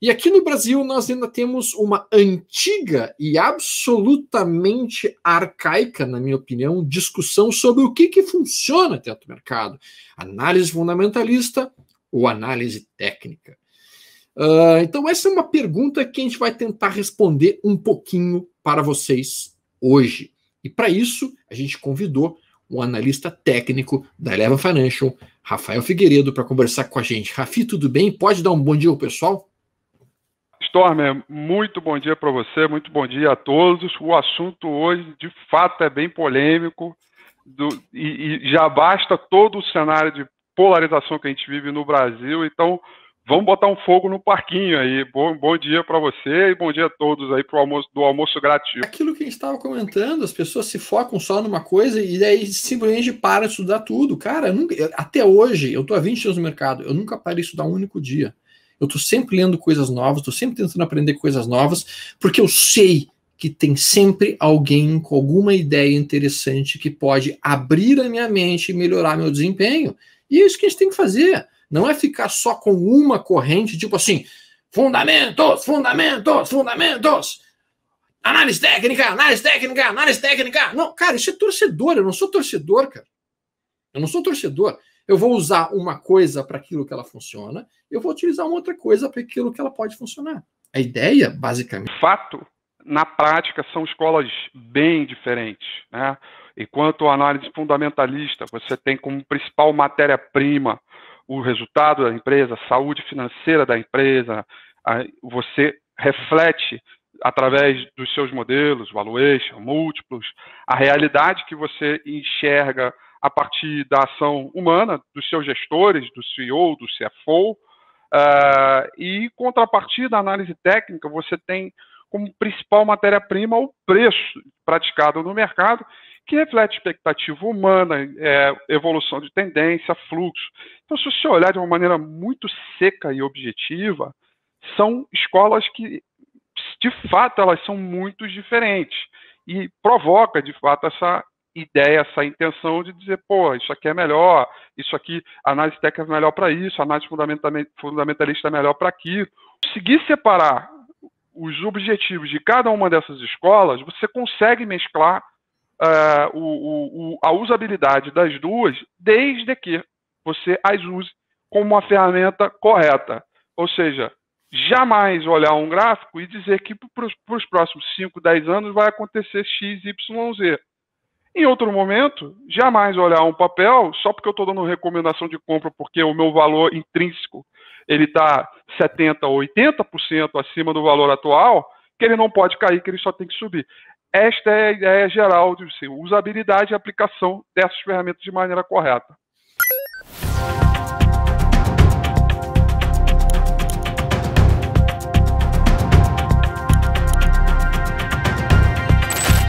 E aqui no Brasil nós ainda temos uma antiga e absolutamente arcaica, na minha opinião, discussão sobre o que, que funciona dentro do mercado: análise fundamentalista ou análise técnica. Uh, então, essa é uma pergunta que a gente vai tentar responder um pouquinho para vocês hoje. E para isso, a gente convidou um analista técnico da Eleva Financial, Rafael Figueiredo, para conversar com a gente. Rafi, tudo bem? Pode dar um bom dia ao pessoal? Stormer, muito bom dia para você, muito bom dia a todos. O assunto hoje, de fato, é bem polêmico do, e, e, já basta todo o cenário de polarização que a gente vive no Brasil. Então, vamos botar um fogo no parquinho aí. Bom, bom dia para você e bom dia a todos aí pro almoço, do almoço gratuito. Aquilo que a gente estava comentando, as pessoas se focam só numa coisa e daí simplesmente para de estudar tudo. Cara, nunca, até hoje, eu estou há 20 anos no mercado, eu nunca parei de estudar um único dia eu estou sempre lendo coisas novas, estou sempre tentando aprender coisas novas, porque eu sei que tem sempre alguém com alguma ideia interessante que pode abrir a minha mente e melhorar meu desempenho. E é isso que a gente tem que fazer. Não é ficar só com uma corrente, tipo assim, fundamentos, fundamentos, fundamentos. Análise técnica, análise técnica, análise técnica. Não, cara, isso é torcedor. Eu não sou torcedor, cara. Eu não sou torcedor. Eu vou usar uma coisa para aquilo que ela funciona, eu vou utilizar uma outra coisa para aquilo que ela pode funcionar. A ideia, basicamente. Fato, na prática, são escolas bem diferentes. Né? Enquanto a análise fundamentalista, você tem como principal matéria-prima o resultado da empresa, a saúde financeira da empresa, você reflete através dos seus modelos, valuation, múltiplos, a realidade que você enxerga a partir da ação humana dos seus gestores, do CEO, do CFO, uh, eh, e contrapartida, a análise técnica, você tem como principal matéria-prima o preço praticado no mercado, que reflete expectativa humana, é, evolução de tendência, fluxo. Então, se você olhar de uma maneira muito seca e objetiva, são escolas que, de fato, elas são muito diferentes e provoca, de fato, essa ideia, essa intenção de dizer, pô, isso aqui é melhor, isso aqui, análise técnica é melhor para isso, análise fundamentalista é melhor para aquilo. Seguir separar os objetivos de cada uma dessas escolas, você consegue mesclar uh, o, o, a usabilidade das duas, desde que você as use como uma ferramenta correta. Ou seja, jamais olhar um gráfico e dizer que para os próximos 5, 10 anos vai acontecer X, Y, Z em outro momento, jamais olhar um papel só porque eu estou dando recomendação de compra porque o meu valor intrínseco ele está 70 ou 80% acima do valor atual, que ele não pode cair, que ele só tem que subir. Esta é a ideia geral de assim, usabilidade e aplicação dessas ferramentas de maneira correta.